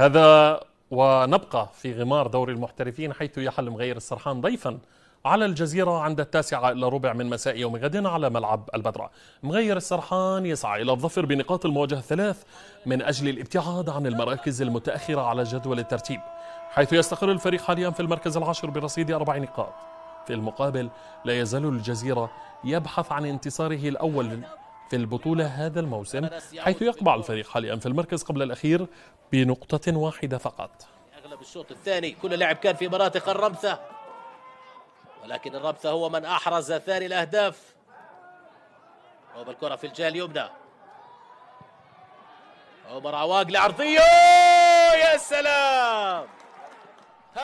هذا ونبقى في غمار دوري المحترفين حيث يحل مغير السرحان ضيفا على الجزيرة عند التاسعة إلى ربع من مساء يوم غد على ملعب البدرة مغير السرحان يسعى إلى الظفر بنقاط المواجهة الثلاث من أجل الابتعاد عن المراكز المتأخرة على جدول الترتيب حيث يستقر الفريق حاليا في المركز العاشر برصيد أربع نقاط في المقابل لا يزال الجزيرة يبحث عن انتصاره الأول في البطولة هذا الموسم حيث يقبع الفريق حاليا في المركز قبل الأخير بنقطة واحدة فقط أغلب الشوط الثاني كل لاعب كان في مناطق الرمثة ولكن الرمثة هو من أحرز ثاني الأهداف الكرة في الجهة اليمنى عمر عواق العرضية يا سلام